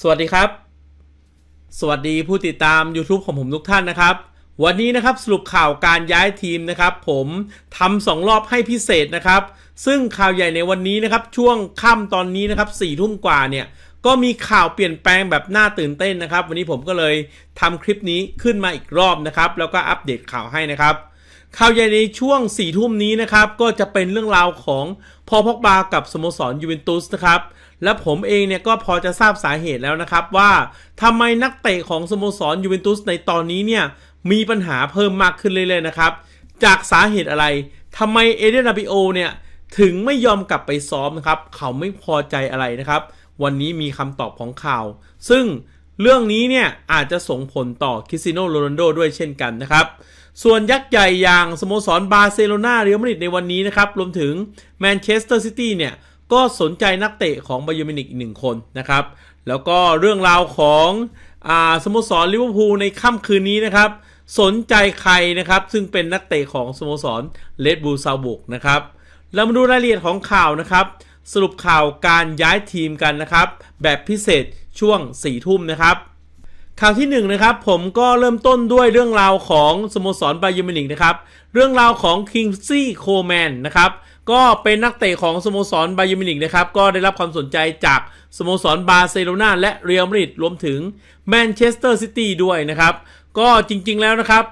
สวัสดีครับ สวัสดีผู้ติดตาม YouTube ของผมทุกท่านนะครับ วันนี้นะครับสรุปข่าวการย้ายทีมนะครับ ผมทำสองรอบให้พิเศษนะครับ ซึ่งข่าวใหญ่ในวันนี้นะครับ ช่วงค่ำตอนนี้นะครับสี่ทุ่มกว่าเนี่ย ก็มีข่าวเปลี่ยนแปลงแบบน่าตื่นเต้นนะครับ วันนี้ผมก็เลยทำคลิปนี้ขึ้นมาอีกรอบนะครับแล้วก็อัปเดตข่าวให้นะครับ ข่าวใหญ่ในช่วง4ี่ทุ่มนี้นะครับ ก็จะเป็นเรื่องราวของพอพกบากับสโมสรยูเวนตุสนะครับและผมเองเนี่ยก็พอจะทราบสาเหตุแล้วนะครับว่าทำไมนักเตะของสโมสรยูเวนตุสในตอนนี้เนี่ย มีปัญหาเพิ่มมากขึ้นเรื่อยๆนะครับ จากสาเหตุอะไรทำไมเอเดนาบิโอเนี่ย ถึงไม่ยอมกลับไปซ้อมนะครับ เขาไม่พอใจอะไรนะครับ วันนี้มีคำตอบของข่าว ซึ่งเรื่องนี้เนี่ย อาจจะส่งผลต่อคริสติโนโรนัลโดด้วยเช่นกันนะครับ ส่วนยักษ์ใหญ่อย่างสโมสรบาร์เซโลนาเรอัลมาดริดในวันนี้นะครับรวมถึงแมนเชสเตอร์ซิตี้เนี่ยก็สนใจนักเตะของบายูมินิกอีกหนึ่งคนนะครับ แล้วก็เรื่องราวของอสโมสรลิเวอร์พูลในค่ำคืนนี้นะครับ สนใจใครนะครับซึ่งเป็นนักเตะของสโมสรเลดบูลซาบุกนะครับเรามาดูรายละเอียดของข่าวนะครับ สรุปข่าวการย้ายทีมกันนะครับ แบบพิเศษช่วง4ี่ทุ่มนะครับ ข่าวที่1นนะครับผมก็เริ่มต้นด้วยเรื่องราวของสโมสรบายูมินิกนะครับ เรื่องราวของคิงซี่โคแมนนะครับก็เป็นนักเตะของสโมสร บาเยมินิกนะครับ ก็ได้รับความสนใจจากสโมสรบาร์เซโลนา และเรอัลมาดริดรวมถึงแมนเชสเตอร์ซิตี้ด้วยนะครับ ก็จริงๆแล้วนะครับ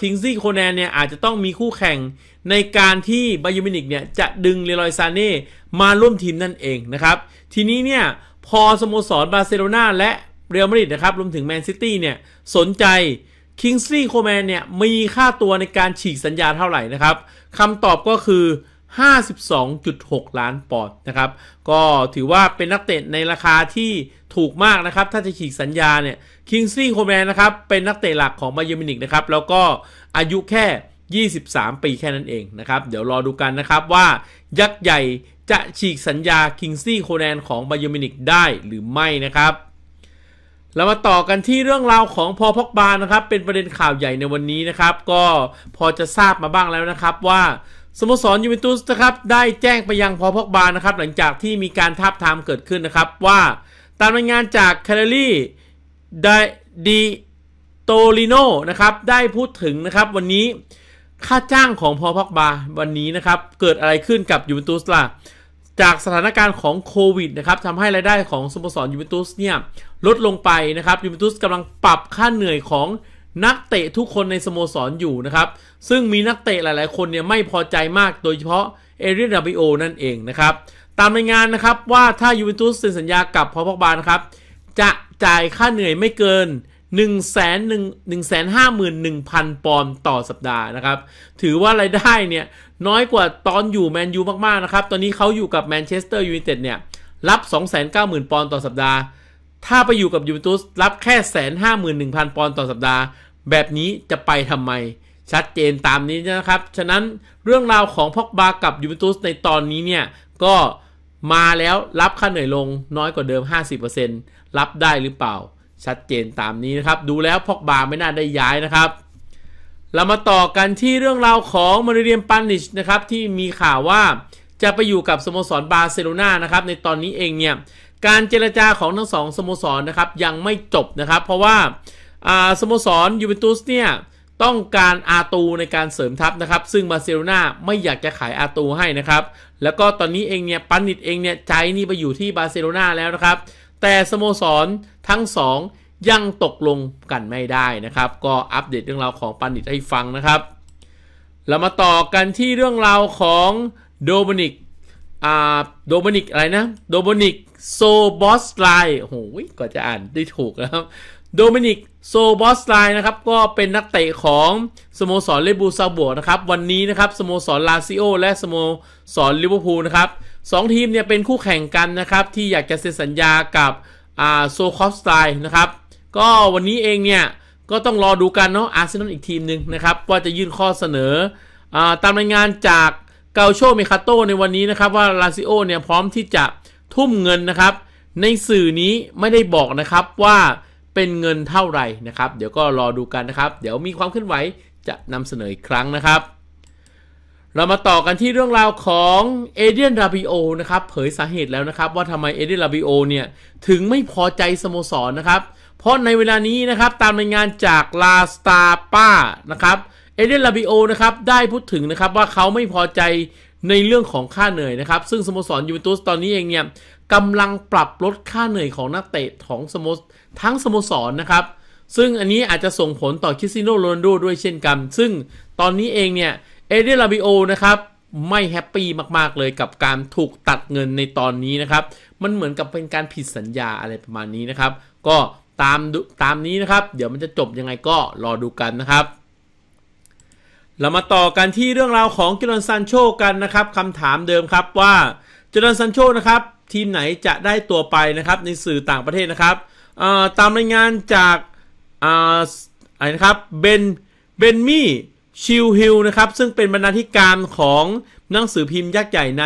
ชิงซี่โคแนนเนี่ยอาจจะต้องมีคู่แข่งในการที่ บาเยมินิกเนี่ยจะดึงเลรอยซาเน่มาร่วมทีมนั่นเองนะครับ ทีนี้เนี่ยพอสโมสรบาร์เซโลนาและเรอัลมาดริดนะครับ รวมถึงแมนซิตี้เนี่ยสนใจคิงซี่โคแมนเนี่ยมีค่าตัวในการฉีกสัญญาเท่าไหร่นะครับคำตอบก็คือ52.6 ล้านปอนด์นะครับ ก็ถือว่าเป็นนักเตะในราคาที่ถูกมากนะครับ ถ้าจะฉีกสัญญา เนี่ยคิงซี่โคแมนนะครับ เป็นนักเตะหลักของบาเยมินิกนะครับแล้วก็อายุแค่ 23 ปีแค่นั้นเองนะครับ เดี๋ยวรอดูกันนะครับว่ายักษ์ใหญ่จะฉีกสัญญาคิงซี่โคแนนของบาเยมินิกได้หรือไม่นะครับเรามาต่อกันที่เรื่องราวของพอพอกบานะครับ เป็นประเด็นข่าวใหญ่ในวันนี้นะครับ ก็พอจะทราบมาบ้างแล้วนะครับว่าสโมสรยูเวนตุสนะครับได้แจ้งไปยังพอพกบานะครับหลังจากที่มีการทาบทามเกิดขึ้นนะครับว่าตามรายงานจากแคลเลรี่ไดดีโตลิโนนะครับได้พูดถึงนะครับวันนี้ค่าจ้างของพอพกบาวันนี้นะครับเกิดอะไรขึ้นกับยูเวนตุสล่ะ จากสถานการณ์ของโควิดนะครับทำให้รายได้ของสโมสรยูเวนตุสเนี่ยลดลงไปนะครับยูเวนตุสกำลังปรับค่าเหนื่อยของนักเตะทุกคนในสโมสรอยู่นะครับ ซึ่งมีนักเตะหลายๆ คนเนี่ยไม่พอใจมากโดยเฉพาะเอริสราบิโอนั่นเองนะครับ ตามรายงานนะครับ ว่าถ้ายูเวนตุสเซ็นสัญญากับพอพอกบานะครับ จะจ่ายค่าเหนื่อยไม่เกิน1 1 1 5 1 0 0 0 ปอนด์ต่อสัปดาห์นะครับ ถือว่ารายได้เนี่ย น้อยกว่าตอนอยู่แมนยูมาก ๆ นะครับ ตอนนี้เขาอยู่กับแมนเชสเตอร์ยูไนเต็ดเนี่ยรับ 290,000 ปอนด์ต่อสัปดาห์ถ้าไปอยู่กับยูเวนตุสรับแค่แสนห้าหมื่นหนึ่งพันปอนด์ต่อสัปดาห์ แบบนี้จะไปทำไมชัดเจนตามนี้นะครับ ฉะนั้นเรื่องราวของพอกบา กับยูเวนตุสในตอนนี้เนี่ย ก็มาแล้วรับค่าเหนื่อยลงน้อยกว่าเดิม 50%รับได้หรือเปล่า ชัดเจนตามนี้นะครับ ดูแล้วพอกบาไม่น่าได้ย้ายนะครับ เรามาต่อกันที่เรื่องราวของมาริเรียมปานิชนะครับ ที่มีข่าวว่าจะไปอยู่กับสโมสรบาร์เซโลนานะครับในตอนนี้เองเนี่ยการเจรจาของทั้งสองสโมสรนะครับยังไม่จบนะครับ เพราะว่าสโมสรยูเวนตุสเนี่ยต้องการอาตูในการเสริมทัพนะครับซึ่งบาร์เซโลนาไม่อยากจะขายอาตูให้นะครับแล้วก็ตอนนี้เองเนี่ยปันนิดเองเนี่ยใจนี่ไปอยู่ที่บาร์เซโลนาแล้วนะครับแต่สโมสรทั้งสองยังตกลงกันไม่ได้นะครับก็อัปเดตเรื่องราวของปันนิดให้ฟังนะครับเรามาต่อกันที่เรื่องราวของโดมินิกอ่าโดมินิกอะไรนะโดมินิกโซบอสไล โอ้โหกว่าจะอ่านได้ถูกนะครับโดมินิก โซบอสไล นะครับ ก็เป็นนักเตะของ สโมสรเลบูซาบวกนะครับ วันนี้นะครับ สโมสรลาซิโอและสโมสรลิเวอร์พูลนะครับ สองทีมเนี่ยเป็นคู่แข่งกันนะครับ ที่อยากจะเซ็นสัญญากับโซคอฟสไตล์นะครับ ก็วันนี้เองเนี่ย ก็ต้องรอดูกันเนาะ อาร์เซนอลอีกทีมหนึ่งนะครับ ว่าจะยื่นข้อเสนออตามรายงานจากเกาโชเมคาโตในวันนี้นะครับว่าลาซิโอเนี่ยพร้อมที่จะทุ่มเงินนะครับในสื่อนี้ไม่ได้บอกนะครับว่าเป็นเงินเท่าไหร่นะครับ เดี๋ยวก็รอดูกันนะครับเดี๋ยวมีความเคลื่อนไหวจะนำเสนออีกครั้งนะครับ เรามาต่อกันที่เรื่องราวของเอเดียนราบิโอนะครับเผยสาเหตุแล้วนะครับ ว่าทำไมเอเดียนราบิโอเนี่ยถึงไม่พอใจสโมสรนนะครับ เพราะในเวลานี้นะครับตามรายงานจากลาสตาป้านะครับเอเดียนลาบิโอนะครับได้พูดถึงนะครับว่าเขาไม่พอใจในเรื่องของค่าเหนื่อยนะครับ ซึ่งสโมสรยูเวนตุสตอนนี้เองเนี่ยกำลังปรับลดค่าเหนื่อยของนักเตะของสโมทั้งสโมสรนะครับ ซึ่งอันนี้อาจจะส่งผลต่อคิซิโนโรนโดด้วยเช่นกัน ซึ่งตอนนี้เองเนี่ยเอเดลาบิโอนะครับ ไม่แฮปปี้มากๆเลยกับการถูกตัดเงินในตอนนี้นะครับ มันเหมือนกับเป็นการผิดสัญญาอะไรประมาณนี้นะครับ ก็ตามตามนี้นะครับ เดี๋ยวมันจะจบยังไงก็รอดูกันนะครับเรามาต่อกันที่เรื่องราวของจอร์นซันโชกันนะครับคำถามเดิมครับว่าจอร์นซันโชนะครับทีมไหนจะได้ตัวไปนะครับในสื่อต่างประเทศนะครับตามรายงานจากอะไรนะครับเบนเบนมี่ชิลฮิลนะครับ ซึ่งเป็นบรรณาธิการของหนังสือพิมพ์ยักษ์ใหญ่ใน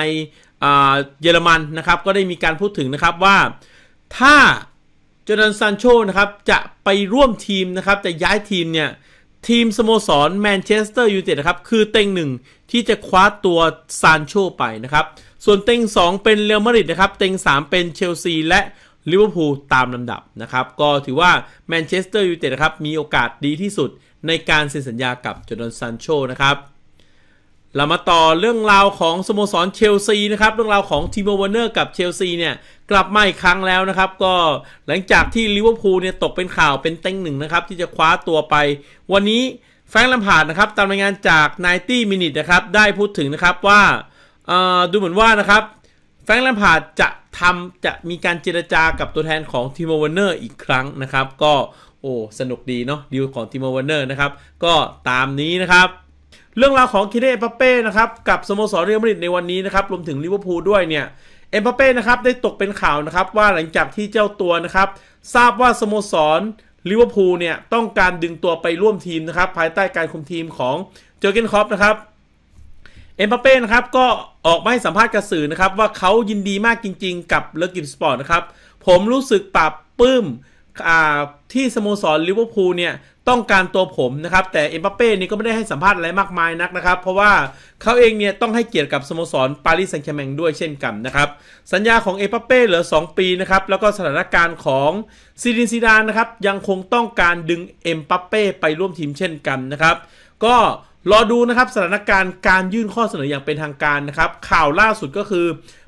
เยอรมันนะครับก็ได้มีการพูดถึงนะครับว่า ถ้าจอร์แดนซันโชนะครับจะไปร่วมทีมนะครับจะย้ายทีมเนี่ยทีมสโมสรแมนเชสเตอร์ยูไนเต็ดนะครับ คือเต็งหนึ่งที่จะคว้าตัวซานโชไปนะครับ ส่วนเต็ง2 เป็นเรอัลมาดริดนะครับ เต็ง3 เป็นเชลซีและลิเวอร์พูลตามลำดับนะครับ ก็ถือว่าแมนเชสเตอร์ยูไนเต็ดนะครับ มีโอกาสดีที่สุดในการเซ็นสัญญากับจอร์แดนซานโชนะครับเรามาต่อเรื่องราวของสโมสรเชลซีนะครับ เรื่องราวของทีมวอร์เนอร์กับเชลซีเนี่ย กลับมาอีกครั้งแล้วนะครับก็หลังจากที่ลิเวอร์พูลเนี่ยตกเป็นข่าวเป็นเต็งหนึ่งนะครับ ที่จะคว้าตัวไป วันนี้แฟงลำมพาดนะครับตามรายงานจาก 90 Minutes นะครับ ได้พูดถึงนะครับว่า ดูเหมือนว่านะครับ แฟงลำมพาดจะทำจะมีการเจรจากับตัวแทนของทีมวอร์เนอร์อีกครั้งนะครับ ก็โอ้สนุกดีเนาะดีลของทีมวอร์เนอร์นะครับก็ตามนี้นะครับเรื่องราวของคิเดเอพาเป้นะครับ กับสโมสรเรอัลมาดริดในวันนี้นะครับรวมถึงลิเวอร์พูลด้วยเนี่ยเอ็มพาเป้นะครับ ได้ตกเป็นข่าวนะครับ ว่าหลังจากที่เจ้าตัวนะครับ ทราบว่าสโมสรลิเวอร์พูลเนี่ย ต้องการดึงตัวไปร่วมทีมนะครับ ภายใต้การคุมทีมของเจอร์เกนคอปนะครับเอ็มพาเป้นะครับ ก็ออกมาให้สัมภาษณ์กับสื่อนะครับว่าเขายินดีมากจริงๆ กับเลกิมสปอร์ตนะครับผมรู้สึกปรับปื้มที่สโมสรลิเวอร์พูลเนี่ยต้องการตัวผมนะครับ แต่เอ็มบัปเป้นี่ก็ไม่ได้ให้สัมภาษณ์อะไรมากมายนักนะครับ เพราะว่าเขาเองเนี่ยต้องให้เกียรติกับสโมสรปารีสแซงต์แชร์แมงด้วยเช่นกันนะครับ สัญญาของเอ็มบัปเป้เหลือ 2 ปีนะครับ แล้วก็สถานการณ์ของซีดินซีดานนะครับ ยังคงต้องการดึงเอ็มบัปเป้ไปร่วมทีมเช่นกันนะครับ ก็รอดูนะครับสถานการณ์การยื่นข้อเสนออย่างเป็นทางการนะครับข่าวล่าสุดก็คือ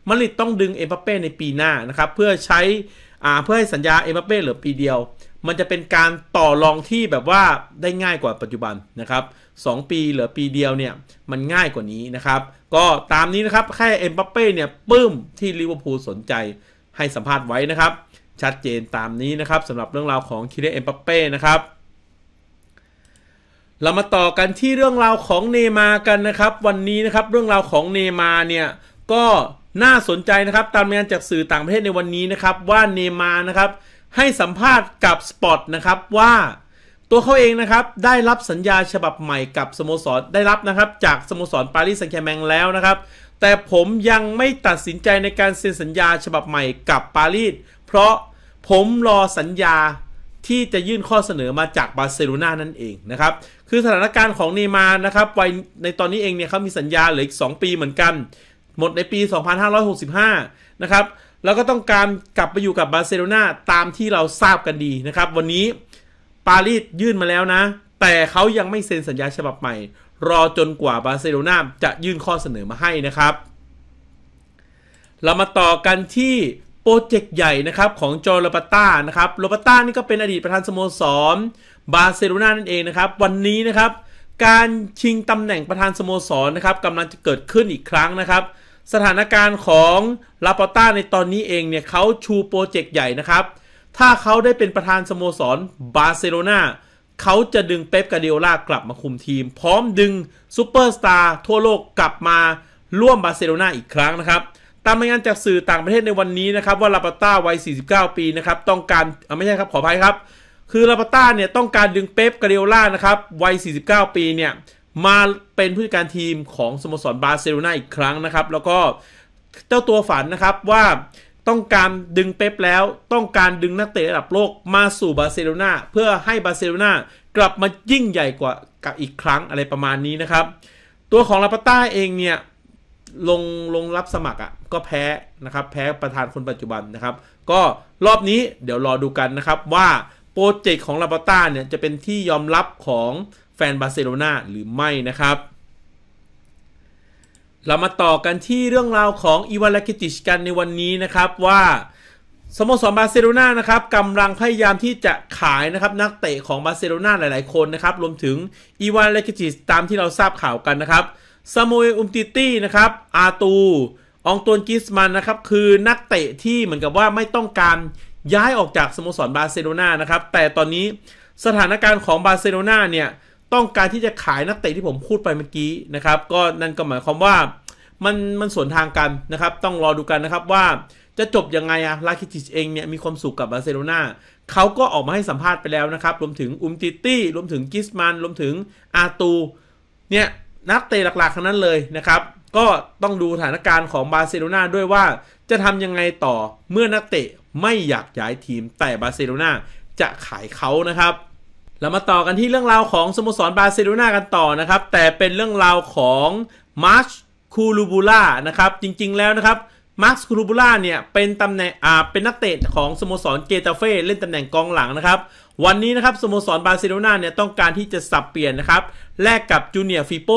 มาริดต้องดึงเอ็มบัปเป้ในปีหน้านะครับเพื่อใช้่าเพื่อให้สัญญาเอ็มบัปเป้เหลือปีเดียว มันจะเป็นการต่อรองที่แบบว่าได้ง่ายกว่าปัจจุบันนะครับ 2 ปีเหลือปีเดียวเนี่ยมันง่ายกว่านี้นะครับ ก็ตามนี้นะครับแค่เอ็มบัปเป้เนี่ยปื้มที่ลิเวอร์พูลสนใจให้สัมภาษณ์ไว้นะครับ ชัดเจนตามนี้นะครับสำหรับเรื่องราวของคิเรเอ็มบัปเป้นะครับเรามาต่อกันที่เรื่องราวของเนมากันนะครับ วันนี้นะครับเรื่องราวของเนมาเนี่ยก็น่าสนใจนะครับตามงานจากสื่อต่างประเทศในวันนี้นะครับว่าเนมานะครับให้สัมภาษณ์กับสปอตนะครับว่าตัวเขาเองนะครับได้รับสัญญาฉบับใหม่กับสโมสร ได้รับนะครับจากสโมสรปารีสแซงต์แชร์แมงแล้วนะครับ แต่ผมยังไม่ตัดสินใจในการเซ็นสัญญาฉบับใหม่กับปารีสเพราะผมรอสัญญาที่จะยื่นข้อเสนอมาจากบาร์เซโลนานั่นเองนะครับ คือสถานการณ์ของเนมานะครับวัยในตอนนี้เองเนี่ยเขามีสัญญาเหลืออีก2 ปีเหมือนกันหมดในปี 2565นะครับแล้วก็ต้องการกลับไปอยู่กับบาร์เซโลนาตามที่เราทราบกันดีนะครับ วันนี้ปารีสยื่นมาแล้วนะ แต่เขายังไม่เซ็นสัญญาฉบับใหม่ รอจนกว่าบาร์เซโลนาจะยื่นข้อเสนอมาให้นะครับ เรามาต่อกันที่โปรเจกต์ใหญ่นะครับของจอร์ลปาต้านะครับโรปาต้านี่ก็เป็นอดีตประธานสโมสรบาร์เซโลนานั่นเองนะครับ วันนี้นะครับการชิงตำแหน่งประธานสโมสรนะครับกำลังจะเกิดขึ้นอีกครั้งนะครับสถานการณ์ของลาปอต้าในตอนนี้เองเนี่ยเขาชูโปรเจกต์ใหญ่นะครับ ถ้าเขาได้เป็นประธานสโมสรบาร์เซโลนาเขาจะดึงเป๊ปกาเดียลากลับมาคุมทีม พร้อมดึงซูเปอร์สตาร์ทั่วโลกกลับมาร่วมบาร์เซโลนาอีกครั้งนะครับ ตามรายงานจากสื่อต่างประเทศในวันนี้นะครับว่าลาปอต้าวัย 49 ปีนะครับ ต้องการไม่ใช่ครับขออภัยครับคือลาปอต้าเนี่ยต้องการดึงเป๊ปกาเดียลานะครับวัย 49 ปีเนี่ยมา เป็นผู้จัดการทีมของสโมสรบาร์เซโลนาอีกครั้งนะครับแล้วก็เจ้าตัวฝันนะครับว่าต้องการดึงเป๊ปแล้วต้องการดึงนัก เตะระดับโลกมาสู่บาร์เซโลนาเพื่อให้บาร์เซโลนากลับมายิ่งใหญ่กว่ากับอีกครั้งอะไรประมาณนี้นะครับ ตัวของลาปาต้าเองเนี่ยลงลงรับสมัครอะ่ะก็แพ้นะครับแพ้ประธานคนปัจจุบันนะครับ ก็รอบนี้เดี๋ยวรอดูกันนะครับว่าโปรเจกต์ของลาปาต้าเนี่ยจะเป็นที่ยอมรับของแฟนบาร์เซโลนาหรือไม่นะครับ เรามาต่อกันที่เรื่องราวของอีวานลาคิติชกันในวันนี้นะครับว่าสโมสรบาร์เซโลนานะครับกำลังพยายามที่จะขายนะครับนักเตะของบาร์เซโลนาหลาย ๆ คนนะครับรวมถึงอีวาน เลกิติชตามที่เราทราบข่าวกันนะครับซามูเอลอุมติตี้นะครับอาตูองตวนกิสมันนะครับคือนักเตะที่เหมือนกับว่าไม่ต้องการย้ายออกจากสโมสรบาร์เซโลนานะครับแต่ตอนนี้สถานการณ์ของบาร์เซโลนาเนี่ยต้องการที่จะขายนักเตะที่ผมพูดไปเมื่อกี้นะครับ ก็นั่นก็หมายความว่ามันมันสวนทางกันนะครับ ต้องรอดูกันนะครับว่าจะจบยังไงอะลาคิติชเองเนี่ยมีความสุขกับบาร์เซโลนาเขาก็ออกมาให้สัมภาษณ์ไปแล้วนะครับ รวมถึงอุมติตี้รวมถึงกิสมันรวมถึงอาตูเนี่ยนักเตะหลัก ๆ ทั้งนั้นเลยนะครับ ก็ต้องดูสถานการณ์ของบาร์เซโลนาด้วยว่าจะทำยังไงต่อเมื่อนักเตะไม่อยากย้ายทีมแต่บาร์เซโลนาจะขายเขานะครับเรามาต่อกันที่เรื่องราวของ สโมสรบาร์เซโลนากันต่อนะครับ แต่เป็นเรื่องราวของมาร์ชคูลูบูล่านะครับ จริงๆแล้วนะครับมาร์คคูลูบูล่าเนี่ยเป็นตำแหน่งอ่าเป็นนักเตะของสโมสรเกตาเฟ่เล่นตำแหน่งกองหลังนะครับ วันนี้นะครับสโมสรบาร์เซโลนาเนี่ยต้องการที่จะสับเปลี่ยนนะครับแลกกับจูเนียร์ฟิโป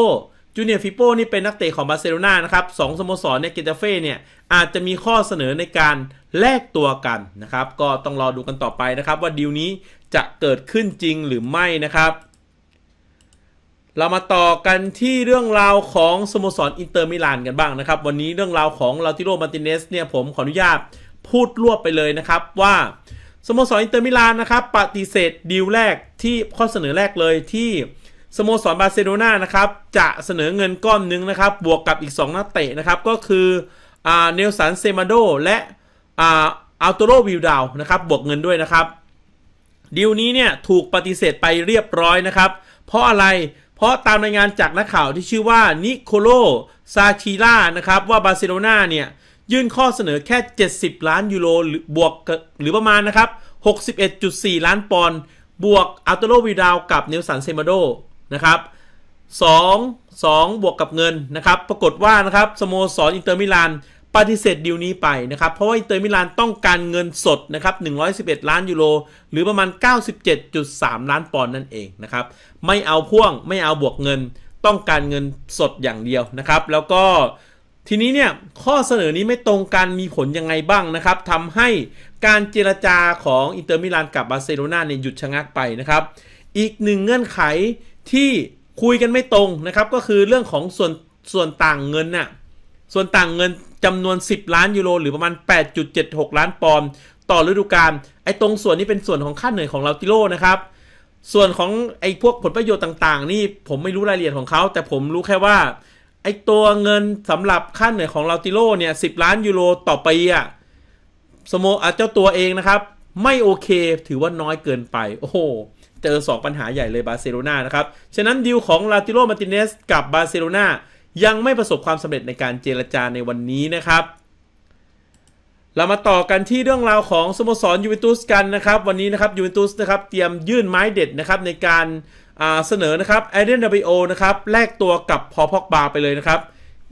จูเนียร์ฟิโปนี่เป็นนักเตะของบาร์เซโลนานะครับสองสโมสรเนี่ยเกตาเฟ่เนี่ยอาจจะมีข้อเสนอในการแลกตัวกันนะครับก็ต้องรอดูกันต่อไปนะครับ ว่าดีลนี้จะเกิดขึ้นจริงหรือไม่นะครับ เรามาต่อกันที่เรื่องราวของสโมสรอินเตอร์มิลาน กันบ้างนะครับ วันนี้เรื่องราวของลาติโรมาติเนสเนี่ยผมขออนุญาตพูดรวบไปเลยนะครับ ว่าสโมสรอินเตอร์มิลานนะครับ ปฏิเสธดีลแรกที่ข้อเสนอแรกเลยที่ สโมสรบาร์เซโลนานะครับจะเสนอเงินก้อนนึงนะครับ บวกกับอีก2นักเตะนะครับก็คือเนลสันเซมาโดและอัลโตโรวิลดาวนะครับ บวกเงินด้วยนะครับดีลนี้เนี่ยถูกปฏิเสธไปเรียบร้อยนะครับ เพราะอะไรเพราะตามรายงานจากนักข่าวที่ชื่อว่านิโคโลซาชิล่านะครับ ว่าบาร์เซโลนาเนี่ยยื่นข้อเสนอแค่ 70 ล้านยูโรหรือบวก หรือประมาณนะครับ 61.4 ล้านปอนด์บวกอัลโตโรวิดาวกับเนลสันเซมาโดนะครับ2 2บวกกับเงินนะครับ ปรากฏว่านะครับ สโมสรอินเตอร์มิลานปฏิเสธดีลนี้ไปนะครับเพราะว่าอินเตอร์มิลานต้องการเงินสดนะครับ111 ล้านยูโรหรือประมาณ 97.3 ล้านปอนด์นั่นเองนะครับไม่เอาพ่วงไม่เอาบวกเงินต้องการเงินสดอย่างเดียวนะครับแล้วก็ทีนี้เนี่ยข้อเสนอนี้ไม่ตรงกันมีผลยังไงบ้างนะครับทำให้การเจรจาของอินเตอร์มิลานกับบาร์เซโลนาเนี่ยหยุดชะงักไปนะครับอีกหนึ่งเงื่อนไขที่คุยกันไม่ตรงนะครับก็คือเรื่องของส่วนส่วนต่างเงินน่ะส่วนต่างเงินจำนวน 10 ล้านยูโร หรือประมาณ 8.76 ล้านปอนด์ ต่อฤดูกาล ไอ้ตรงส่วนนี้เป็นส่วนของค่าเหนื่อยของลาติโลนะครับ ส่วนของไอ้พวกผลประโยชน์ต่างๆนี่ ผมไม่รู้รายละเอียดของเขา แต่ผมรู้แค่ว่าไอ้ตัวเงินสำหรับค่าเหนื่อยของลาติโลเนี่ยสิล้านยูโรต่อปีอะสโมเจ้าตัวเองนะครับ ไม่โอเค ถือว่าน้อยเกินไป โอ้โหเจอสองปัญหาใหญ่เลยบาร์เซโลนานะครับ ฉะนั้นดีลของลาติโลมาติเนสกับบาร์เซโลนายังไม่ประสบความสำเร็จในการเจรจาในวันนี้นะครับ เรามาต่อกันที่เรื่องราวของสโมสรยูเวนตุสกันนะครับ วันนี้นะครับยูเวนตุสนะครับเตรียมยื่นไม้เด็ดนะครับในการเสนอนะครับเอเดนดาบิโอนะครับแลกตัวกับพอพอกบาไปเลยนะครับ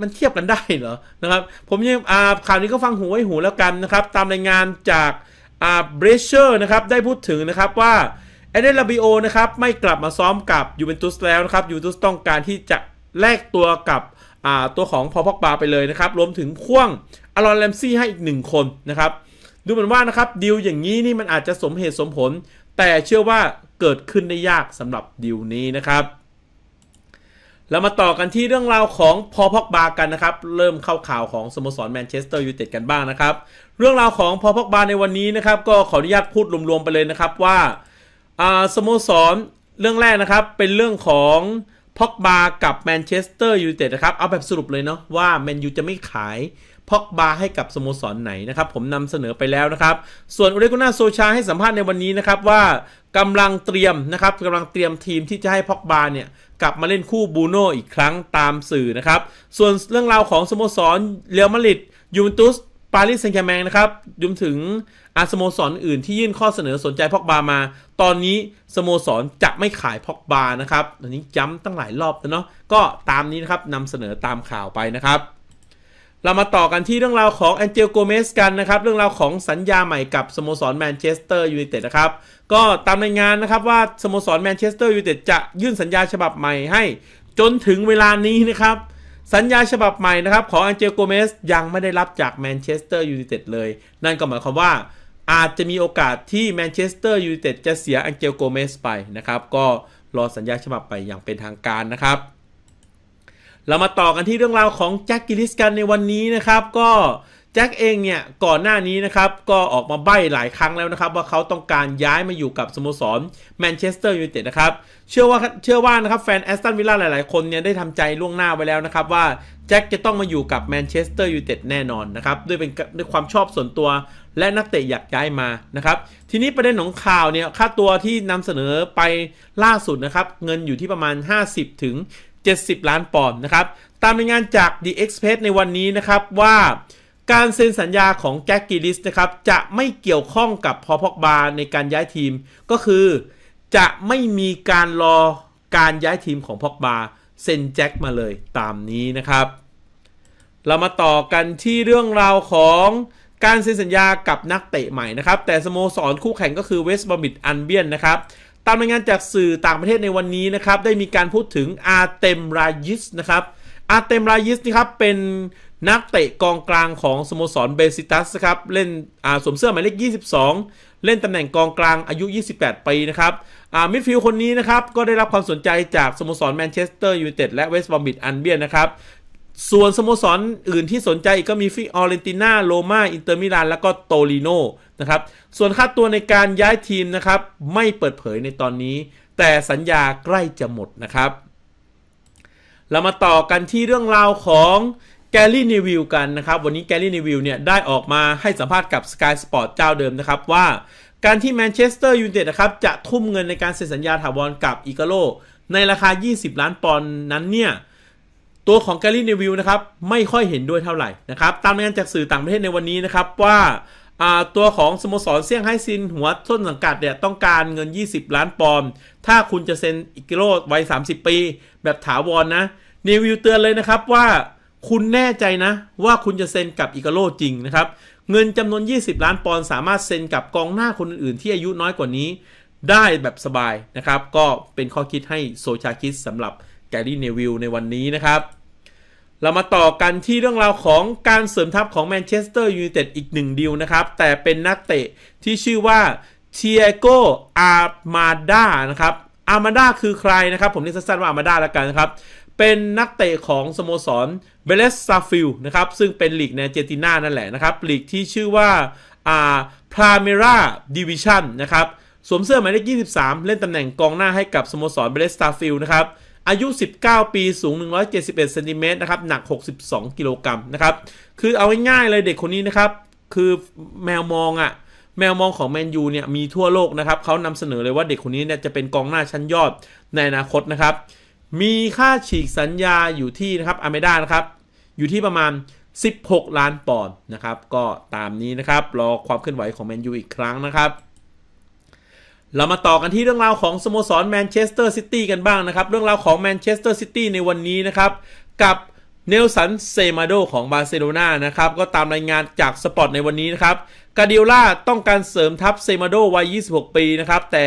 มันเทียบกันได้เหรอนะครับผมยังข่าวนี้ก็ฟังหูไว้หูแล้วกันนะครับ ตามรายงานจากเบรเชอร์นะครับได้พูดถึงนะครับว่าเอเดนลาบิโอนะครับไม่กลับมาซ้อมกับยูเวนตุสแล้วนะครับยูเวนตุสต้องการที่จะแลกตัวกับตัวของพอพอกบาไปเลยนะครับรวมถึงพ่วงอลอนแลมซี่ให้อีกหนึ่งคนนะครับดูเหมือนว่านะครับดิวอย่างนี้นี่มันอาจจะสมเหตุสมผล แต่เชื่อว่าเกิดขึ้นได้ยากสำหรับดิวนี้นะครับเรามาต่อกันที่เรื่องราวของพอพอกบากันนะครับ เริ่มเข้าข่าวของสโมสรแมนเชสเตอร์ยูไนเต็ดกันบ้างนะครับ เรื่องราวของพอพอกบาในวันนี้นะครับก็ขออนุญาตพูดรวมๆไปเลยนะครับว่าสโมสรเรื่องแรกนะครับเป็นเรื่องของพ็อกบา กับแมนเชสเตอร์ยูไนเต็ดนะครับ เอาแบบสรุปเลยเนาะว่าแมนยูจะไม่ขายพ็อกบาให้กับ สโมสรไหนนะครับ ผมนำเสนอไปแล้วนะครับ ส่วนอุเรโกนาโซชาให้สัมภาษณ์ในวันนี้นะครับ ว่ากำลังเตรียมนะครับกำลังเตรียมทีมที่จะให้พ็อกบาเนี่ย กลับมาเล่นคู่บูโนอีกครั้งตามสื่อนะครับ ส่วนเรื่องราวของสโมสรเรอัลมาดริดยูเวนตุสารีสแซงต์แชร์แมงนะครับรวมถึงอาสโมสรออื่นที่ยื่นข้อเสนอสนใจพอกบา มา ตอนนี้สโมสรจะไม่ขายพอกบา นะครับ ตอนนี้ย้ำตั้งหลายรอบแล้วเนาะ ก็ตามนี้นะครับนำเสนอตามข่าวไปนะครับ เรามาต่อกันที่เรื่องราวของแอนเจลโกเมสกันนะครับ เรื่องราวของสัญญาใหม่กับสโมสรแมนเชสเตอร์ยูไนเต็ดนะครับ ก็ตามรายงานนะครับว่าสโมสรแมนเชสเตอร์ยูไนเต็ดจะยื่นสัญญาฉบับใหม่ให้ จนถึงเวลานี้นะครับสัญญาฉบับใหม่นะครับ ของอังเจโกเมสยังไม่ได้รับจากแมนเชสเตอร์ยูไนเต็ดเลย นั่นก็หมายความว่า อาจจะมีโอกาสที่แมนเชสเตอร์ยูไนเต็ดจะเสียอังเจโกเมสไปนะครับ ก็รอสัญญาฉบับใหม่อย่างเป็นทางการนะครับ เรามาต่อกันที่เรื่องราวของแจ็คกิลิสกันในวันนี้นะครับก็จ็คเองเนี่ยก่อนหน้านี้นะครับก็ออกมาใบ้หลายครั้งแล้วนะครับว่าเขาต้องการย้ายมาอยู่กับสโมสรแมนเชสเตอร์ยูไนเต็ดนะครับเชื่อว่าเชื่อว่านะครับแฟนแอสตันวิลล่าหลาย ๆ คนเนี่ยได้ทำใจล่วงหน้าไว้แล้วนะครับว่าแจ็คจะต้องมาอยู่กับแมนเชสเตอร์ยูไนเต็ดแน่นอนนะครับด้วยเป็นด้วยความชอบส่วนตัวและนักเตะอยากย้ายมานะครับทีนี้ประเด็นของข่าวเนี่ยค่าตัวที่นำเสนอไปล่าสุดนะครับเงินอยู่ที่ประมาณ 50ถึง70 ล้านปอนด์นะครับตามรายงานจาก The Express ในวันนี้นะครับว่าการเซ็นสัญญาของแจ็คกิลิสนะครับ จะไม่เกี่ยวข้องกับพอพอกบาในการย้ายทีมก็คือจะไม่มีการรอการย้ายทีมของพอกบาเซ็นแจ็คมาเลยตามนี้นะครับ เรามาต่อกันที่เรื่องราวของการเซ็นสัญญากับนักเตะใหม่นะครับ แต่สโมสรคู่แข่งก็คือเวสต์บอมิดอันเบียนนะครับตามรายงานจากสื่อต่างประเทศในวันนี้นะครับ ได้มีการพูดถึงอาเตมรายิสนะครับอาเตมรายิสนะครับเป็นนักเตะกองกลางของสโมสรเบซิตัสครับเล่นสวมเสื้อหมายเลข22 เล่นตำแหน่งกองกลางอายุ 28ปีนะครับมิดฟิลด์คนนี้นะครับ ก็ได้รับความสนใจจากสโมสรแมนเชสเตอร์ยูไนเต็ดและเวสต์บอมบิดอันเบียนะครับส่วนสโมสรออื่นที่สนใจก็มีฟิออเรนติน่าโรมาอินเตอร์มิลานแล้วก็โตลิโนนะครับ ส่วนค่าตัวในการย้ายทีมนะครับ ไม่เปิดเผยในตอนนี้ แต่สัญญาใกล้จะหมดนะครับ เรามาต่อกันที่เรื่องราวของแกลลี่นิวิลกันนะครับ วันนี้แกลลี่นิวิลเนี่ย ได้ออกมาให้สัมภาษณ์กับ Sky Sport เจ้าเดิมนะครับว่าการที่แมนเชสเตอร์ยูไนเต็ดนะครับ จะทุ่มเงินในการเซ็นสัญญาถาวรกับอีกาโลในราคา 20 ล้านปอนด์นั้นเนี่ย ตัวของแกลลี่นิวิลนะครับ ไม่ค่อยเห็นด้วยเท่าไหร่นะครับ ตามรายงานจากสื่อต่างประเทศในวันนี้นะครับว่า ตัวของสโมสรเซี่ยงไฮ้ซินหัวต้นสังกัดเนี่ยต้องการเงิน 20 ล้านปอนด์ถ้าคุณจะเซ็นอิกโลวัย30 ปีแบบถาวรนนะนิวิลเตือนเลยนะครับว่าคุณแน่ใจนะว่าคุณจะเซ็นกับอิกาโลจริงนะครับ เงินจำนวน 20 ล้านปอนด์สามารถเซ็นกับกองหน้าคนอื่น ๆ ที่อายุน้อยกว่านี้ ได้แบบสบายนะครับ ก็เป็นข้อคิดให้โซชาคิดสำหรับแกรี่เนวิลในวันนี้นะครับ เรามาต่อกันที่เรื่องราวของการเสริมทัพของแมนเชสเตอร์ยูไนเต็ดอีกหนึ่งดีลนะครับ แต่เป็นนักเตะที่ชื่อว่าเทียโกอาร์มาดานะครับอาร์มาดาคือใครนะครับ ผมเรียกสั้นๆว่าอาร์มาดาแล้วกันนะครับเป็นนักเตะของสโมสรเบเลสซาฟิลนะครับซึ่งเป็นลีกในเจติน่านั่นแหละนะครับลีกที่ชื่อว่าอ่าพราเมราดิวิชั่นนะครับสวมเสื้อหมายเลข23 เล่นตำแหน่งกองหน้าให้กับสโมสรเบเลสซาฟิลนะครับอายุ 19 ปีสูง 171เซนติเมตรนะครับหนัก 62 กิโลกรัมนะครับคือเอาง่ายๆเลยเด็กคนนี้นะครับ คือแมวมองอะ่ะแมวมองของแมนยูเนี่ยมีทั่วโลกนะครับเขานำเสนอเลยว่าเด็กคนนี้เนี่ยจะเป็นกองหน้าชั้นยอดในอนาคตนะครับมีค่าฉีกสัญญาอยู่ที่นะครับอเมด้านะครับอยู่ที่ประมาณ 16 ล้านปอนด์นะครับ ก็ตามนี้นะครับรอความเคลื่อนไหวของแมนยูอีกครั้งนะครับ เรามาต่อกันที่เรื่องราวของสโมสรแมนเชสเตอร์ซิตี้กันบ้างนะครับ เรื่องราวของแมนเชสเตอร์ซิตี้ในวันนี้นะครับกับเนลสันเซมาโดของบาร์เซโลนานะครับ ก็ตามรายงานจากสปอร์ตในวันนี้นะครับกาดิยล่าต้องการเสริมทัพเซมาโดวัย26 ปีนะครับ แต่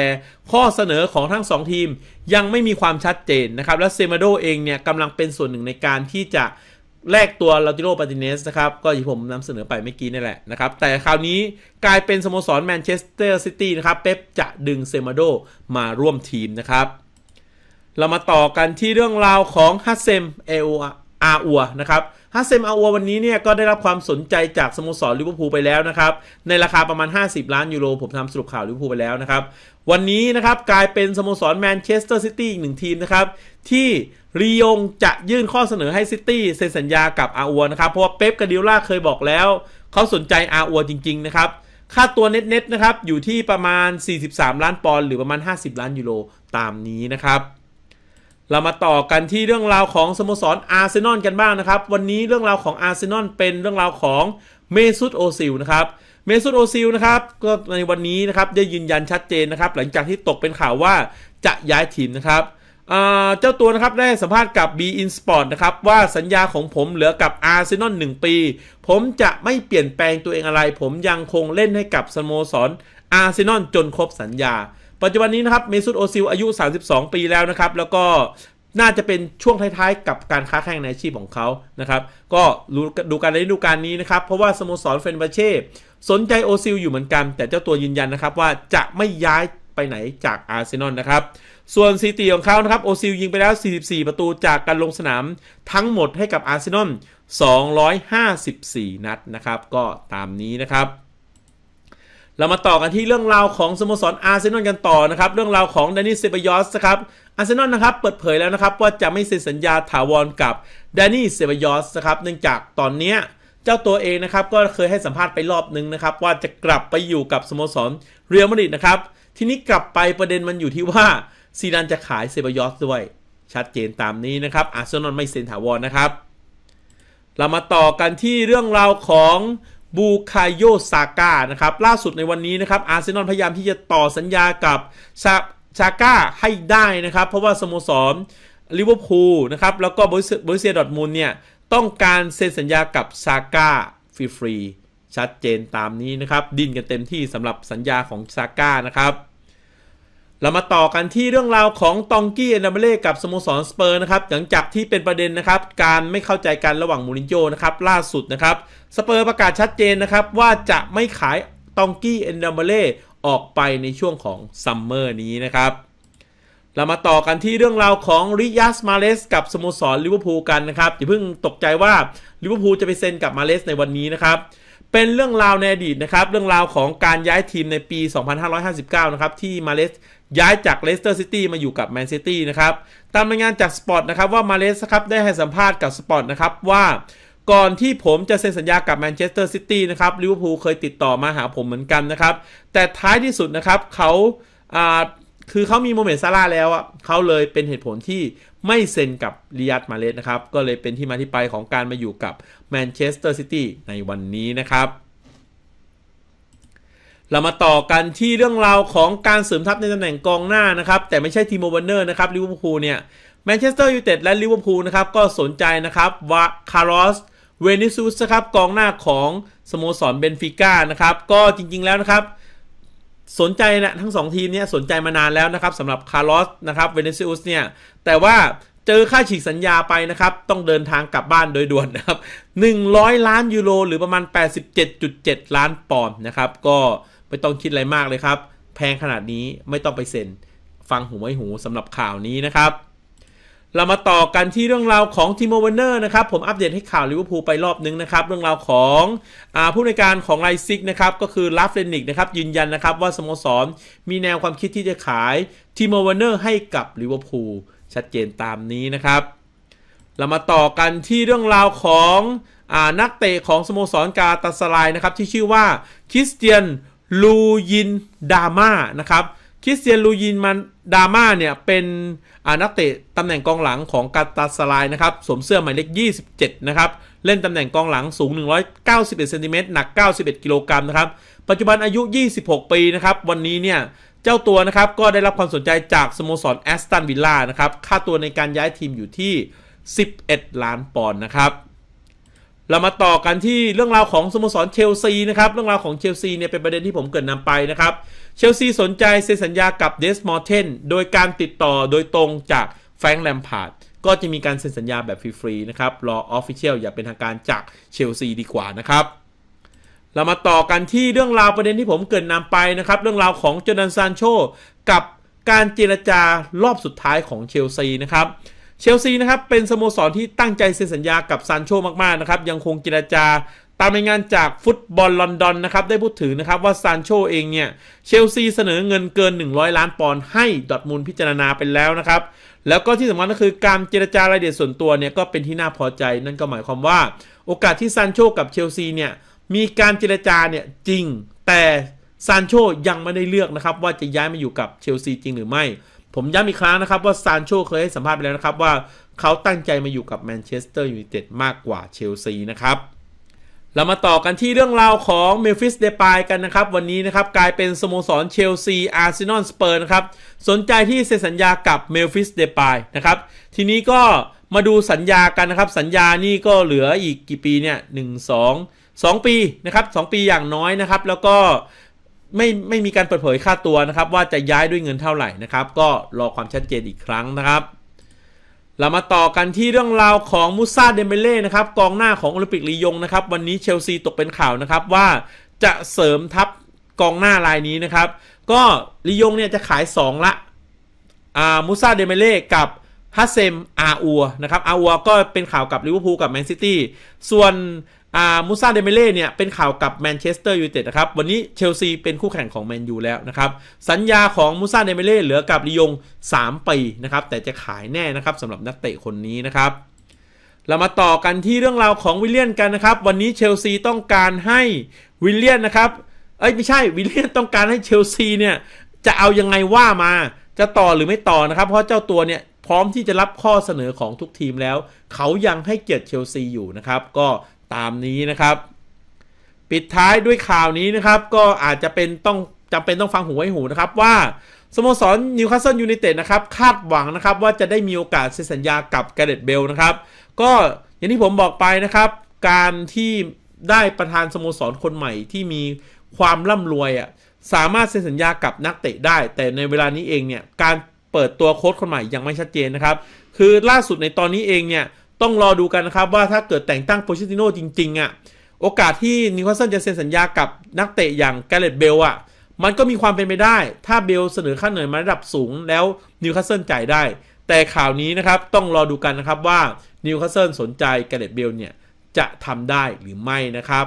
ข้อเสนอของทั้ง 2 ทีมยังไม่มีความชัดเจนนะครับ และเซมาโดเองเนี่ยกำลังเป็นส่วนหนึ่งในการที่จะแลกตัวลาติโรปาติเนสนะครับ ก็ที่ผมนำเสนอไปเมื่อกี้นี่แหละนะครับ แต่คราวนี้กลายเป็น สโมสรแมนเชสเตอร์ซิตี้นะครับ เป๊ปจะดึงเซมาโดมาร่วมทีมนะครับเรามาต่อกันที่เรื่องราวของฮัสเซมเอโออาอัวนะครับฮัสเซมอาอัววันนี้เนี่ยก็ได้รับความสนใจจากสโมสรลิเวอร์พูลไปแล้วนะครับ ในราคาประมาณ 50 ล้านยูโรผมทำสรุปข่าวลิเวอร์พูลไปแล้วนะครับ วันนี้นะครับกลายเป็นสโมสรแมนเชสเตอร์ซิตี้อีกหนึ่งทีมนะครับ ที่รียงจะยื่นข้อเสนอให้ซิตี้เซ็นสัญญากับอาอัวนะครับ เพราะว่าเป๊ปกาดิล่าเคยบอกแล้วเขาสนใจอาอัวจริงๆนะครับ ค่าตัวเน็ตๆนะครับอยู่ที่ประมาณ 43 ล้านปอนด์หรือประมาณ 50 ล้านยูโรตามนี้นะครับเรามาต่อกันที่เรื่องราวของสโมสรอาร์เซนอลกันบ้างนะครับ วันนี้เรื่องราวของอาร์เซนอลเป็นเรื่องราวของเมซุตโอซิลนะครับเมซุตโอซิลนะครับก็ในวันนี้นะครับได้ยืนยันชัดเจนนะครับ หลังจากที่ตกเป็นข่าวว่าจะย้ายทีมนะครับ เจ้าตัวนะครับได้สัมภาษณ์กับ B นสปอร์ตนะครับว่าสัญญาของผมเหลือกับอาร์เซนอล1ปี ผมจะไม่เปลี่ยนแปลงตัวเองอะไร ผมยังคงเล่นให้กับสโมสรอาร์เซนอลจนครบสัญญาปัจจุบันนี้นะครับเมซุตโอซิล อายุ 32 ปีแล้วนะครับ แล้วก็น่าจะเป็นช่วงท้ายๆ กับการค้าแข่งในอาชีพของเขานะครับก็ดูการในฤดูกาลนี้นะครับ เพราะว่าสโมสรเฟนบาเช่สนใจโอซิลอยู่เหมือนกันแต่เจ้าตัวยืนยันนะครับว่าจะไม่ย้ายไปไหนจากอาร์เซนอลนะครับ ส่วนสถิติของเขานะครับ โอซิลยิงไปแล้ว 44 ประตูจากการลงสนามทั้งหมดให้กับอาร์เซนอล 254 นัดนะครับก็ตามนี้นะครับเรามาต่อกันที่เรื่องราวของสโมสรอาร์เซนอลกันต่อนะครับเรื่องราวของแดนนี่เซบายอสครับอาร์เซนอลนะครับเปิดเผยแล้วนะครับว่าจะไม่เซ็นสัญญาถาวรกับแดนนี่เซบายอสครับเนื่องจากตอนนี้เจ้าตัวเองนะครับก็เคยให้สัมภาษณ์ไปรอบนึงนะครับ ว่าจะกลับไปอยู่กับสโมสรเรียลมาดริดนะครับ ทีนี้กลับไปประเด็นมันอยู่ที่ว่าซีดานจะขายเซบายอสด้วย ชัดเจนตามนี้นะครับอาร์เซนอลไม่เซ็นถาวรนะครับ เรามาต่อกันที่เรื่องราวของบูคาโยซาก้านะครับล่าสุดในวันนี้นะครับ อาร์เซนอลพยายามที่จะต่อสัญญากับชาชาก้าให้ได้นะครับ เพราะว่าสโมสรลิเวอร์พูลนะครับ แล้วก็บริเซียดอทมูลเนี่ย ต้องการเซ็นสัญญากับซาก้าฟรีๆชัดเจนตามนี้นะครับ ดิ้นกันเต็มที่สำหรับสัญญาของซาก้านะครับเรามาต่อกันที่เรื่องราวของตองกี้อนดาเมเล่กับสโมสรสเปอร์นะครับ หลังจากที่เป็นประเด็นนะครับ การไม่เข้าใจกันระหว่างมูรินโญ่นะครับล่าสุดนะครับสเปอร์ประกาศชัดเจนนะครับ ว่าจะไม่ขายตองกี้อนดาเมเล่ออกไปในช่วงของซัมเมอร์นี้นะครับเรามาต่อกันที่เรื่องราวของริยาสมาเลส กับสโมสรลิเวอร์พูลกันนะครับอย่าเพิ่งตกใจว่าลิเวอร์พูลจะไปเซ็นกับมาเลสในวันนี้นะครับเป็นเรื่องราวในอดีตนะครับ เรื่องราวของการย้ายทีมในปี 2559 นะครับ ที่มาเลส ย้ายจากเลสเตอร์ซิตี้มาอยู่กับแมนซิตี้นะครับ ตามรายงานจากสปอร์ตนะครับว่า มาเลส ครับ ได้ให้สัมภาษณ์กับสปอร์ตนะครับ ว่าก่อนที่ผมจะเซ็นสัญญากับแมนเชสเตอร์ซิตี้นะครับลิเวอร์พูลเคยติดต่อมาหาผมเหมือนกันนะครับ แต่ท้ายที่สุดนะครับเขาคือเขามีโมเมนต์ซาร่าแล้วอ่ะเขาเลยเป็นเหตุผลที่ไม่เซ็นกับริยัตมาเลสนะครับ ก็เลยเป็นที่มาที่ไปของการมาอยู่กับแมนเชสเตอร์ซิตี้ในวันนี้นะครับ เรามาต่อกันที่เรื่องราวของการเสริมทัพในตำแหน่งกองหน้านะครับ แต่ไม่ใช่ทีโมวร์เนอร์นะครับ ลิเวอร์พูลเนี่ย แมนเชสเตอร์ยูไนเต็ดและลิเวอร์พูลนะครับก็สนใจนะครับ ว่าคาร์ลอส เวนิสุสครับกองหน้าของสโมสรเบนฟิก้านะครับ ก็จริง ๆ แล้วนะครับสนใจนะทั้ง 2 ทีมเนี่ยสนใจมานานแล้วนะครับสำหรับคาร์ลอสนะครับเวเนซุเอลเนี่ยแต่ว่าเจอค่าฉีกสัญญาไปนะครับ ต้องเดินทางกลับบ้านโดยด่วนนะครับ 100 ล้านยูโรหรือประมาณ 87.7 ล้านปอนด์นะครับ ก็ไม่ต้องคิดอะไรมากเลยครับ แพงขนาดนี้ไม่ต้องไปเซ็น ฟังหูไว้หูสำหรับข่าวนี้นะครับเรามาต่อกันที่เรื่องราวของทีโมเวนเนอร์นะครับผมอัปเดตให้ข่าวลิเวอร์พูลไปรอบนึงนะครับ เรื่องราวของอผู้ในการของไลซิกนะครับก็คือลาฟเลนิกนะครับ ยืนยันนะครับว่าสโมสรมีแนวความคิดที่จะขายทีโมเวนเนอร์ให้กับลิเวอร์พูลชัดเจนตามนี้นะครับ เรามาต่อกันที่เรื่องราวของอนักเตะของสโมสรกาตาสลายนะครับ ที่ชื่อว่าคริสเตียนลูยินดาม่านะครับคริสเตียนลูยินมันดาม่าเนี่ยเป็นนักเตะตำแหน่งกองหลังของกาตาสลายนะครับสวมเสื้อหมายเลข27 นะครับ เล่นตำแหน่งกองหลังสูง191ซนติเมตรหนัก 91 กิโลกรัมนะครับปัจจุบันอายุ 26 ปีนะครับวันนี้เนี่ยเจ้าตัวนะครับก็ได้รับความสนใจจากสโมสรแอสตันวิลล่านะครับค่าตัวในการย้ายทีมอยู่ที่ 11 ล้านปอนด์นะครับเรามาต่อกันที่เรื่องราวของสโมสรเชลซีนะครับเรื่องราวของเชลซีเนี่ยเป็นประเด็นที่ผมเกิดนำไปนะครับเชลซีสนใจเซ็นสัญญากับเดสมอร์เทนโดยการติดต่อโดยตรงจากแฟรงค์แลมพาร์ดก็จะมีการเซ็นสัญญาแบบฟรีๆนะครับรอออฟฟิเชียลอย่าเป็นทางการจากเชลซีดีกว่านะครับ เรามาต่อกันที่เรื่องราวประเด็นที่ผมเกิดนำไปนะครับ เรื่องราวของจอร์แดนซานโชกับการเจรจารอบสุดท้ายของเชลซีนะครับเชลซีนะครับ เป็นสโมสรที่ตั้งใจเซ็นสัญญากับซานโชมาก ๆ นะครับ ยังคงเจรจาตามรายงานจากฟุตบอลลอนดอนนะครับ ได้พูดถึงนะครับว่าซานโชเองเนี่ย เชลซีเสนอเงินเกิน 100 ล้านปอนด์ให้ดอทมูลพิจารณาไปแล้วนะครับ แล้วก็ที่สำคัญก็คือการเจรจารายเอียดส่วนตัวเนี่ย ก็เป็นที่น่าพอใจนั่นก็หมายความว่า โอกาสที่ซานโชกับเชลซีเนี่ยมีการเจรจาเนี่ยจริงแต่ซานโชยังไม่ได้เลือกนะครับว่าจะย้ายมาอยู่กับเชลซีจริงหรือไม่ผมย้ำอีกครั้งนะครับว่าซานโชเคยให้สัมภาษณ์ไปแล้วนะครับว่าเขาตั้งใจมาอยู่กับแมนเชสเตอร์ยูไนเต็ดมากกว่าเชลซีนะครับเรามาต่อกันที่เรื่องราวของเมลฟิสเดปายกันนะครับ วันนี้นะครับกลายเป็นสโมสรเชลซีอาร์เซนอลสเปอร์นะครับ สนใจที่เซ็นสัญญากับเมลฟิสเดปายนะครับ ทีนี้ก็มาดูสัญญากันนะครับ สัญญานี่ก็เหลืออีกกี่ปีเนี่ยหนึ่งสองสองปีนะครับสองปีอย่างน้อยนะครับแล้วก็ไม่ไม่มีการเปิดเผยค่าตัวนะครับว่าจะย้ายด้วยเงินเท่าไหร่นะครับก็รอความชัดเจนอีกครั้งนะครับ เรามาต่อกันที่เรื่องราวของมูซาเดเมเล่นะครับกองหน้าของโอลิมปิกลียงนะครับวันนี้เชลซีตกเป็นข่าวนะครับว่าจะเสริมทัพกองหน้ารายนี้นะครับ ก็ลียงเนี่ยจะขาย 2 ละอ่ามูซาเดเมเล่กับฮัสเซมอาอัวนะครับอาอัวก็เป็นข่าวกับลิเวอร์พูลกับแมนซิตี้ส่วนอ่ามูซาเดเมเล่เนี่ยเป็นข่าวกับแมนเชสเตอร์ยูไนเต็ดนะครับวันนี้เชลซีเป็นคู่แข่งของแมนยูแล้วนะครับสัญญาของมูซาเดเมเล่เหลือกับลียง3ปีนะครับแต่จะขายแน่นะครับสำหรับนักเตะคนนี้นะครับ เรามาต่อกันที่เรื่องราวของวิลเลียนกันนะครับวันนี้เชลซีต้องการให้วิลเลียนนะครับเอ้ยไม่ใช่วิลเลียนต้องการให้เชลซีเนี่ยจะเอายังไงว่ามา จะต่อหรือไม่ต่อนะครับ เพราะเจ้าตัวเนี่ยพร้อมที่จะรับข้อเสนอของทุกทีมแล้ว เขายังให้เกียรติเชลซีอยู่นะครับก็ตามนี้นะครับ ปิดท้ายด้วยข่าวนี้นะครับก็อาจจะเป็นต้องจำเป็นต้องฟังหูไว้หูนะครับว่าสโมสรนิวคาสเซิลยูไนเต็ดนะครับคาดหวังนะครับว่าจะได้มีโอกาสเซ็นสัญญากับแกเรตเบลนะครับก็อย่างที่ผมบอกไปนะครับ การที่ได้ประธานสโมสรคนใหม่ที่มีความร่ำรวยอ่ะสามารถเซ็นสัญญากับนักเตะได้ แต่ในเวลานี้เองเนี่ย การเปิดตัวโค้ชคนใหม่ยังไม่ชัดเจนนะครับ คือล่าสุดในตอนนี้เองเนี่ยต้องรอดูกันนะครับว่าถ้าเกิดแต่งตั้งโพชิติโนจริง ๆอะ่ะโอกาสที่นิโคลสันจะเซ็นสัญญากับนักเตะอย่างแกเรตเบลอ่ะมันก็มีความเป็นไปได้ ถ้าเบลเสนอค่าเหนื่อยมาระดับสูงแล้วนิวคาสเซิลจ่ายได้ แต่ข่าวนี้นะครับต้องรอดูกันนะครับว่านิวคาสเซิลสนใจแกเรตเบลเนี่ย จะทำได้หรือไม่นะครับ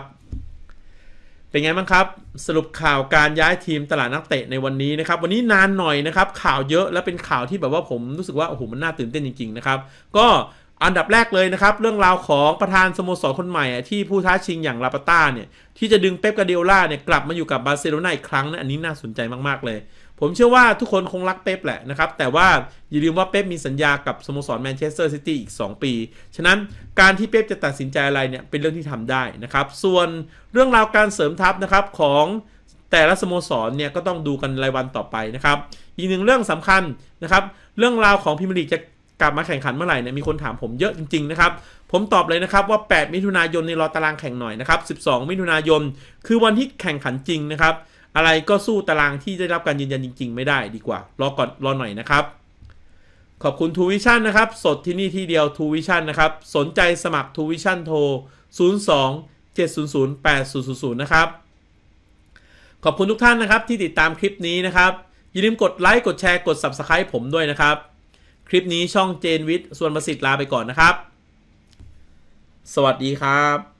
เป็นไงบ้างครับสรุปข่าวการย้ายทีมตลาดนักเตะในวันนี้นะครับวันนี้นานหน่อยนะครับ ข่าวเยอะและเป็นข่าวที่แบบว่าผมรู้สึกว่าโอ้โหมันน่าตื่นเต้นจริงๆนะครับก็อันดับแรกเลยนะครับ เรื่องราวของประธานสโมสรคนใหม่ ที่ผู้ท้าชิงอย่างลาปาต้าเนี่ย ที่จะดึงเป๊ปกาเดียล่าเนี่ย กลับมาอยู่กับบาร์เซโลนาอีกครั้งนะอันนี้น่าสนใจมาก ๆ เลย ผมเชื่อว่าทุกคนคงรักเป๊ปแหละนะครับ แต่ว่าอย่าลืมว่าเป๊ปมีสัญญากับสโมสรแมนเชสเตอร์ซิตี้อีก 2 ปี ฉะนั้นการที่เป๊ปจะตัดสินใจอะไรเนี่ยเป็นเรื่องที่ทำได้นะครับส่วนเรื่องราวการเสริมทัพนะครับของแต่ละสโมสรเนี่ยก็ต้องดูกันรายวันต่อไปนะครับอีกหนึ่งเรื่องสำคัญนะครับเรื่องราวของพิมลีกจะกลับมาแข่งขันเมื่อไหร่เนี่ยมีคนถามผมเยอะจริง ๆ นะครับ ผมตอบเลยนะครับว่า 8 มิถุนายนในรอตารางแข่งหน่อยนะครับ 12 มิถุนายน คือวันที่แข่งขันจริงนะครับอะไรก็สู้ตารางที่ได้รับการยืนยันจริง ๆ ไม่ได้ดีกว่ารอก่อนรอหน่อยนะครับขอบคุณทูวิชั่นนะครับสดที่นี่ที่เดียวทูวิชั่นนะครับสนใจสมัครทูวิชั่นโทร 02 700 8000 นะครับขอบคุณทุกท่านนะครับที่ติดตามคลิปนี้นะครับอย่าลืมกดไลค์กดแชร์กด Subscribe ผมด้วยนะครับลิปนี้ช่องเจนวิทย์ส่วนประสิทธิ์ลาไปก่อนนะครับ สวัสดีครับ